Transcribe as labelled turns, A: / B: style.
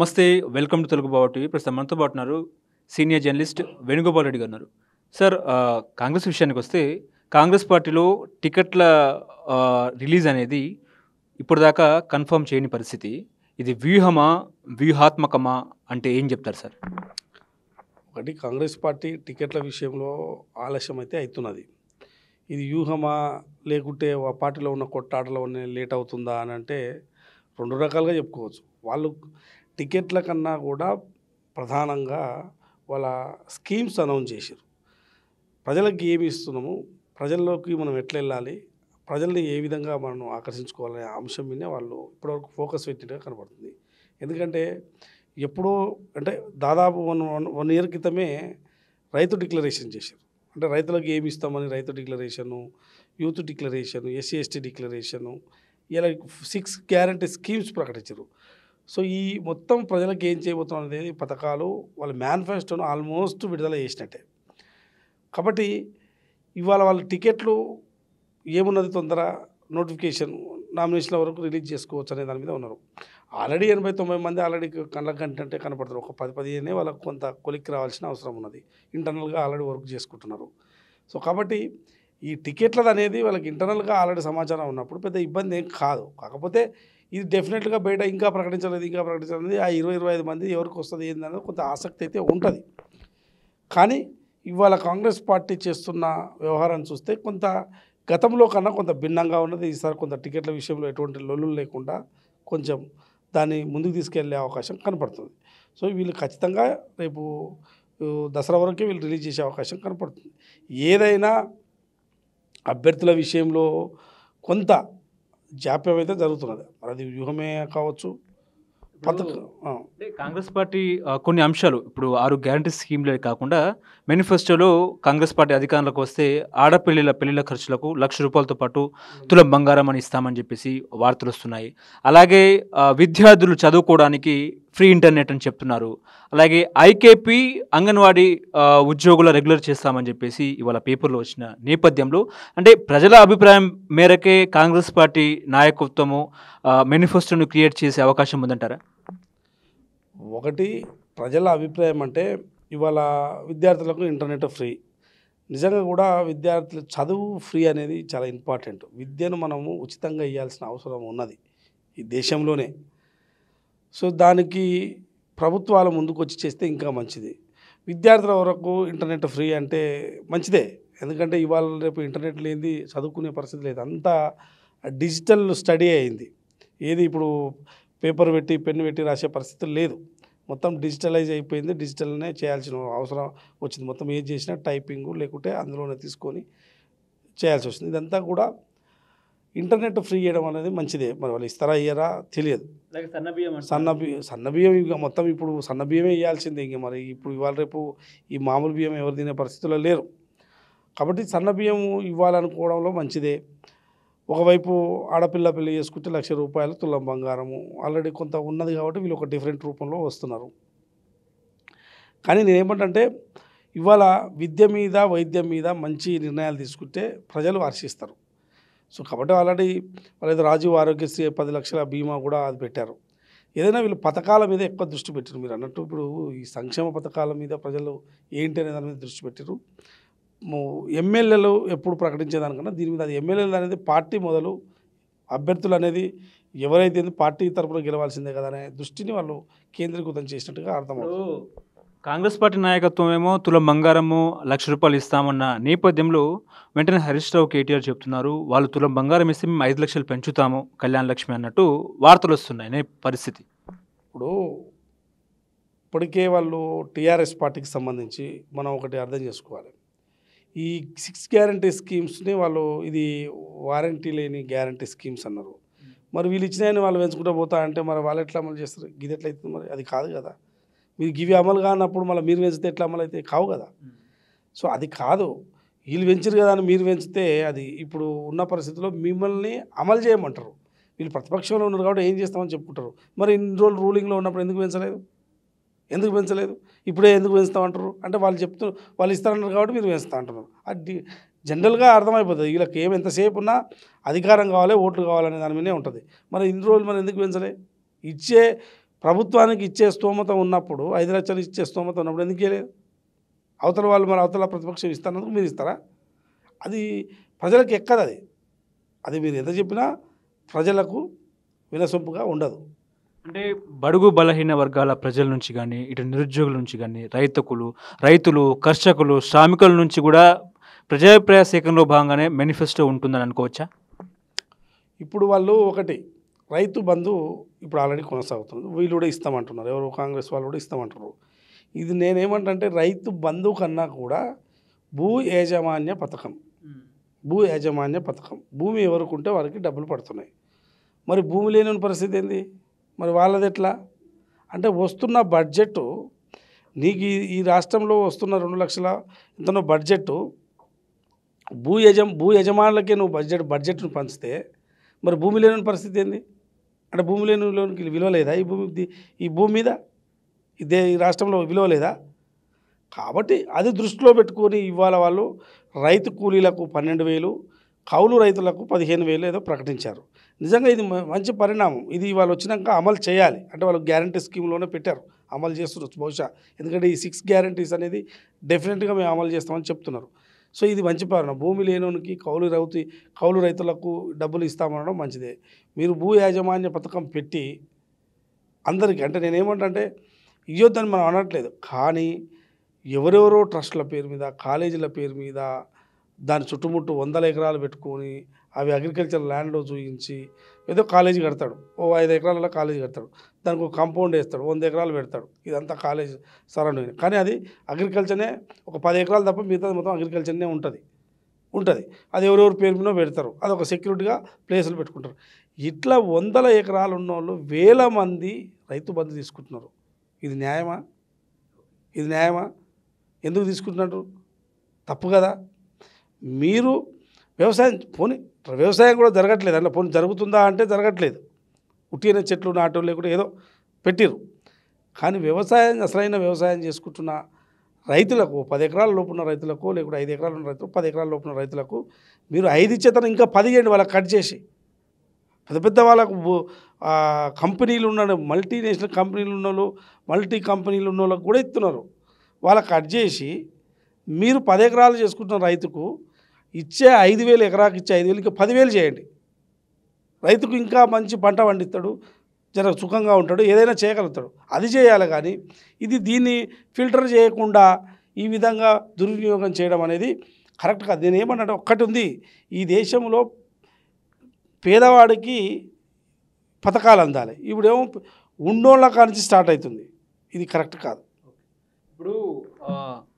A: నమస్తే welcome to Telugu Baba TV ప్రస్తుతం మనతో పాటున్నారు సీనియర్ జర్నలిస్ట్ వేణుగోపాల్ రెడ్డి గారు సార్ కాంగ్రెస్ విషయానికి వస్తే కాంగ్రెస్ పార్టీలో టికెట్ల రిలీజ్ అనేది ఇప్పటిదాకా కన్ఫర్మ్ చేయని పరిస్థితి ఇది వ్యూహమా వ్యూహాత్మకమా అంటే ఏం చెప్తారు సార్
B: ఒకటి కాంగ్రెస్ పార్టీ టికెట్ల విషయంలో ఆలస్యం అయితే అవుతున్నది ఇది వ్యూహమా లేకుంటే ఆ పార్టీలో ఉన్న కొట్టాటలో లేట్ అవుతుందా అని అంటే రెండు రకాలుగా చెప్పుకోవచ్చు వాళ్ళు టికెట్ల కన్నా కూడా ప్రధానంగా వాళ్ళ స్కీమ్స్ అనౌన్స్ చేశారు ప్రజలకు ఏమి ఇస్తున్నాము ప్రజల్లోకి మనం ఎట్లా వెళ్ళాలి ప్రజల్ని ఏ విధంగా మనం ఆకర్షించుకోవాలనే అంశం మీద వాళ్ళు ఇప్పటివరకు ఫోకస్ పెట్టినట్టుగా కనబడుతుంది ఎందుకంటే ఎప్పుడో అంటే దాదాపు వన్ వన్ వన్ ఇయర్ క్రితమే రైతు డిక్లరేషన్ చేశారు అంటే రైతులకు ఏమి ఇస్తామని రైతు declaration youth declaration SC ST declaration ఇలా సిక్స్ గ్యారంటీ స్కీమ్స్ ప్రకటించారు సో ఈ మొత్తం ప్రజలకు ఏం చేయబోతున్నాం అనేది పథకాలు వాళ్ళ మేనిఫెస్టోను ఆల్మోస్ట్ విడుదల చేసినట్టే కాబట్టి ఇవాళ వాళ్ళ టికెట్లు ఏమున్నది తొందర నోటిఫికేషన్ నామినేషన్ల వరకు రిలీజ్ చేసుకోవచ్చు అనే దాని మీద ఉన్నారు ఆల్రెడీ ఎనభై తొంభై మంది ఆల్రెడీ కళ్ళ కంటే కనపడతారు ఒక పది పదిహేనే వాళ్ళకు కొంత కొలిక్కి రావాల్సిన అవసరం ఉన్నది ఇంటర్నల్గా ఆల్రెడీ వర్క్ చేసుకుంటున్నారు సో కాబట్టి ఈ టికెట్లది అనేది వాళ్ళకి ఇంటర్నల్గా ఆల్రెడీ సమాచారం ఉన్నప్పుడు పెద్ద ఇబ్బంది ఏం కాదు కాకపోతే ఇది డెఫినెట్గా బయట ఇంకా ప్రకటించలేదు ఇంకా ప్రకటించలేదు ఆ ఇరవై ఇరవై ఐదు మంది ఎవరికి వస్తుంది ఏందనేది కొంత ఆసక్తి అయితే ఉంటుంది కానీ ఇవాళ కాంగ్రెస్ పార్టీ చేస్తున్న వ్యవహారం చూస్తే కొంత గతంలో కన్నా కొంత భిన్నంగా ఉన్నది ఈసారి కొంత టికెట్ల విషయంలో ఎటువంటి లొల్లు లేకుండా కొంచెం దాన్ని ముందుకు తీసుకెళ్లే అవకాశం కనపడుతుంది సో వీళ్ళు ఖచ్చితంగా రేపు దసరా వరకే వీళ్ళు రిలీజ్ చేసే అవకాశం కనపడుతుంది ఏదైనా అభ్యర్థుల విషయంలో కొంత జాప్యం అయితే జరుగుతున్నది మరి అది వ్యూహమే కావచ్చు
A: కాంగ్రెస్ పార్టీ కొన్ని అంశాలు ఇప్పుడు ఆరు గ్యారంటీ స్కీమ్లే కాకుండా మేనిఫెస్టోలో కాంగ్రెస్ పార్టీ అధికారంలోకి వస్తే ఆడపిల్లల పెళ్లిళ్ళ ఖర్చులకు లక్ష రూపాయలతో పాటు తులం బంగారం అని ఇస్తామని చెప్పేసి వార్తలు వస్తున్నాయి అలాగే విద్యార్థులు చదువుకోవడానికి ఫ్రీ ఇంటర్నెట్ అని చెప్తున్నారు అలాగే ఐకేపీ అంగన్వాడీ ఉద్యోగుల రెగ్యులర్ చేస్తామని చెప్పేసి ఇవాళ పేపర్లో వచ్చిన నేపథ్యంలో అంటే ప్రజల అభిప్రాయం మేరకే కాంగ్రెస్ పార్టీ నాయకత్వము మేనిఫెస్టోను క్రియేట్ చేసే అవకాశం ఉందంటారా
B: ఒకటి ప్రజల అభిప్రాయం అంటే ఇవాళ విద్యార్థులకు ఇంటర్నెట్ ఫ్రీ నిజంగా కూడా విద్యార్థులు చదువు ఫ్రీ అనేది చాలా ఇంపార్టెంట్ విద్యను మనము ఉచితంగా ఇవ్వాల్సిన అవసరం ఉన్నది ఈ దేశంలోనే సో దానికి ప్రభుత్వాలు ముందుకు వచ్చి చేస్తే ఇంకా మంచిది విద్యార్థుల వరకు ఇంటర్నెట్ ఫ్రీ అంటే మంచిదే ఎందుకంటే ఇవాళ రేపు ఇంటర్నెట్ లేనిది చదువుకునే పరిస్థితి లేదు అంతా డిజిటల్ స్టడీ అయింది ఏది ఇప్పుడు పేపర్ పెట్టి పెన్ను పెట్టి రాసే పరిస్థితి లేదు మొత్తం డిజిటలైజ్ అయిపోయింది డిజిటల్నే చేయాల్సిన అవసరం వచ్చింది మొత్తం ఏం చేసినా టైపింగ్ లేకుంటే అందులోనే తీసుకొని చేయాల్సి వస్తుంది ఇదంతా కూడా ఇంటర్నెట్ ఫ్రీ చేయడం అనేది మంచిదే మరి వాళ్ళు ఇస్తారా ఇయ్యరా తెలియదు సన్న బియ్యం సన్న బియ్యం ఇక మొత్తం ఇప్పుడు సన్న బియ్యమే ఇవ్వాల్సిందే ఇంక మరి ఇప్పుడు ఇవాళ రేపు ఈ మామూలు బియ్యం ఎవరు తినే పరిస్థితుల్లో లేరు కాబట్టి సన్న బియ్యం ఇవ్వాలనుకోవడంలో మంచిదే ఒకవైపు ఆడపిల్ల పిల్ల చేసుకుంటే లక్ష రూపాయలు తులం బంగారము ఆల్రెడీ కొంత ఉన్నది కాబట్టి వీళ్ళు ఒక డిఫరెంట్ రూపంలో వస్తున్నారు కానీ నేనేమంటే ఇవాళ విద్య మీద వైద్యం మీద మంచి నిర్ణయాలు తీసుకుంటే ప్రజలు హర్షిస్తారు సో కాబట్టి ఆల్రెడీ వాళ్ళైతే రాజీవ్ ఆరోగ్యశ్రీ పది లక్షల బీమా కూడా అది పెట్టారు ఏదైనా వీళ్ళు పథకాల మీద ఎక్కువ దృష్టి పెట్టారు మీరు అన్నట్టు ఇప్పుడు ఈ సంక్షేమ పథకాల మీద ప్రజలు ఏంటి అనే దాని మీద దృష్టి పెట్టారు ఎమ్మెల్యేలు ఎప్పుడు ప్రకటించేదానికన్నా దీని మీద అది ఎమ్మెల్యేలు అనేది పార్టీ మొదలు అభ్యర్థులు అనేది ఎవరైతే పార్టీ తరపున గెలవాల్సిందే కదా అనే దృష్టిని వాళ్ళు కేంద్రీకృతం చేసినట్టుగా అర్థమవుతుంది
A: కాంగ్రెస్ పార్టీ నాయకత్వం ఏమో తులం బంగారము లక్ష రూపాయలు ఇస్తామన్న నేపథ్యంలో వెంటనే హరీష్ రావు కేటీఆర్ చెప్తున్నారు వాళ్ళు తులం బంగారం ఇస్తే మేము ఐదు లక్షలు పెంచుతాము కళ్యాణ లక్ష్మి అన్నట్టు వార్తలు వస్తున్నాయి అనే పరిస్థితి
B: ఇప్పుడు ఇప్పటికే వాళ్ళు టీఆర్ఎస్ పార్టీకి సంబంధించి మనం ఒకటి అర్థం చేసుకోవాలి ఈ సిక్స్ గ్యారంటీ స్కీమ్స్ని వాళ్ళు ఇది వారంటీ లేని గ్యారంటీ స్కీమ్స్ అన్నారు మరి వీళ్ళు ఇచ్చినాయని వాళ్ళు పెంచుకుంటూ పోతా అంటే మరి వాళ్ళు ఎట్లా అమలు చేస్తారు ఇది ఎట్లయితుంది మరి అది కాదు కదా మీరు గివి అమలు కానప్పుడు మళ్ళీ మీరు పెంచితే ఎట్లా అమలు అయితే కావు కదా సో అది కాదు వీళ్ళు పెంచరు కదా అని మీరు పెంచితే అది ఇప్పుడు ఉన్న పరిస్థితిలో మిమ్మల్ని అమలు చేయమంటారు వీళ్ళు ప్రతిపక్షంలో ఉన్నారు కాబట్టి ఏం చేస్తామని చెప్పుకుంటారు మరి ఇన్ని రోజులు రూలింగ్లో ఉన్నప్పుడు ఎందుకు పెంచలేదు ఎందుకు పెంచలేదు ఇప్పుడే ఎందుకు పెంచుతామంటారు అంటే వాళ్ళు చెప్తూ వాళ్ళు ఇస్తారన్నారు కాబట్టి మీరు పెంచుతా అంటున్నారు అది జనరల్గా అర్థమైపోతుంది వీళ్ళకి ఏం ఎంతసేపు ఉన్నా అధికారం కావాలి ఓట్లు కావాలనే దాని మీదనే ఉంటుంది మరి ఇన్ని రోజులు మరి ఎందుకు పెంచలే ఇచ్చే ప్రభుత్వానికి ఇచ్చే స్తోమత ఉన్నప్పుడు ఐదు లక్షలు ఇచ్చే స్తోమత ఉన్నప్పుడు ఎందుకు లేదు అవతల వాళ్ళు మరి అవతల ప్రతిపక్షం ఇస్తానందుకు మీరు ఇస్తారా అది ప్రజలకు ఎక్కదు అది అది మీరు ఎంత చెప్పినా ప్రజలకు వినసొంపుగా ఉండదు అంటే
A: బడుగు బలహీన వర్గాల ప్రజల నుంచి కానీ ఇటు నిరుద్యోగుల నుంచి కానీ రైతుకులు రైతులు కర్షకులు శ్రామికుల నుంచి కూడా ప్రజాభిప్రాయ సేకరణలో భాగంగానే మేనిఫెస్టో ఉంటుందని అనుకోవచ్చా
B: ఇప్పుడు వాళ్ళు ఒకటి రైతు బంధు ఇప్పుడు ఆల్రెడీ కొనసాగుతుంది వీళ్ళు కూడా ఇస్తామంటున్నారు ఎవరు కాంగ్రెస్ వాళ్ళు కూడా ఇస్తామంటున్నారు ఇది నేనేమంటే రైతు బంధు కన్నా కూడా భూ యాజమాన్య పథకం భూ యాజమాన్య పథకం భూమి ఎవరికి ఉంటే వారికి డబ్బులు పడుతున్నాయి మరి భూమి లేని పరిస్థితి ఏంది మరి వాళ్ళది ఎట్లా అంటే వస్తున్న బడ్జెట్ నీకు ఈ రాష్ట్రంలో వస్తున్న రెండు లక్షల ఇంతనో బడ్జెట్ భూ యజ భూ యజమానులకే నువ్వు బడ్జెట్ బడ్జెట్ను పంచితే మరి భూమి లేని పరిస్థితి ఏంది అంటే భూమి లేని విలువ లేదా ఈ భూమి ఈ భూమి మీద ఇదే ఈ రాష్ట్రంలో విలువ లేదా కాబట్టి అది దృష్టిలో పెట్టుకొని ఇవాళ వాళ్ళు రైతు కూలీలకు పన్నెండు వేలు కౌలు రైతులకు పదిహేను వేలు ఏదో ప్రకటించారు నిజంగా ఇది మంచి పరిణామం ఇది వాళ్ళు వచ్చినాక అమలు చేయాలి అంటే వాళ్ళు గ్యారంటీ స్కీమ్లోనే పెట్టారు అమలు చేస్తున్నారు బహుశా ఎందుకంటే ఈ సిక్స్ గ్యారంటీస్ అనేది డెఫినెట్గా మేము అమలు చేస్తామని చెప్తున్నారు సో ఇది మంచి పాలన భూమి లేనోనికి కౌలు రైతు కౌలు రైతులకు డబ్బులు ఇస్తామనడం మంచిదే మీరు భూ యాజమాన్య పథకం పెట్టి అందరికీ అంటే నేనేమంటే ఇవ్వద్దని మనం అనట్లేదు కానీ ఎవరెవరో ట్రస్టుల పేరు మీద కాలేజీల పేరు మీద దాని చుట్టుముట్టు వందల ఎకరాలు పెట్టుకొని అవి అగ్రికల్చర్ ల్యాండ్లో చూపించి ఏదో కాలేజీ కడతాడు ఓ ఐదు ఎకరాలలో కాలేజీ కడతాడు దానికి ఒక కంపౌండ్ వేస్తాడు వంద ఎకరాలు పెడతాడు ఇదంతా కాలేజ్ సరౌండింగ్ కానీ అది అగ్రికల్చర్నే ఒక పది ఎకరాలు తప్ప మిగతాది మొత్తం అగ్రికల్చర్నే ఉంటుంది ఉంటుంది అది ఎవరెవరి పేరు మీద పెడతారు అది ఒక సెక్యూరిటీగా ప్లేసులు పెట్టుకుంటారు ఇట్లా వందల ఎకరాలు ఉన్న వాళ్ళు వేల మంది రైతు బంధు తీసుకుంటున్నారు ఇది న్యాయమా ఇది న్యాయమా ఎందుకు తీసుకుంటున్నారు తప్పు కదా మీరు వ్యవసాయం పోని వ్యవసాయం కూడా జరగట్లేదు అట్లా పోనీ జరుగుతుందా అంటే జరగట్లేదు ఉట్టిన చెట్లు నాటం లేకుండా ఏదో పెట్టిరు కానీ వ్యవసాయం అసలైన వ్యవసాయం చేసుకుంటున్న రైతులకు పది ఎకరాల లోపున్న రైతులకు లేకుంటే ఐదు ఎకరాలు ఉన్న రైతులు పది ఎకరాల లోపున్న రైతులకు మీరు ఐదు ఇచ్చేతను ఇంకా పది చేయండి వాళ్ళకి కట్ చేసి పెద్ద పెద్ద వాళ్ళకు కంపెనీలు ఉన్న మల్టీనేషనల్ కంపెనీలు ఉన్న మల్టీ కంపెనీలు ఉన్న వాళ్ళకు కూడా ఇస్తున్నారు వాళ్ళకి కట్ చేసి మీరు పది ఎకరాలు చేసుకుంటున్న రైతుకు ఇచ్చే ఐదు వేలు ఎకరాకి ఇచ్చే ఐదు వేలకి పదివేలు చేయండి రైతుకు ఇంకా మంచి పంట పండిస్తాడు జర సుఖంగా ఉంటాడు ఏదైనా చేయగలుగుతాడు అది చేయాలి కానీ ఇది దీన్ని ఫిల్టర్ చేయకుండా ఈ విధంగా దుర్వినియోగం చేయడం అనేది కరెక్ట్ కాదు నేను ఏమన్నాడు ఒక్కటి ఉంది ఈ దేశంలో పేదవాడికి పథకాలు అందాలి ఇప్పుడేమో ఉండోళ్ళ కానించి స్టార్ట్ అవుతుంది ఇది కరెక్ట్ కాదు
A: ఇప్పుడు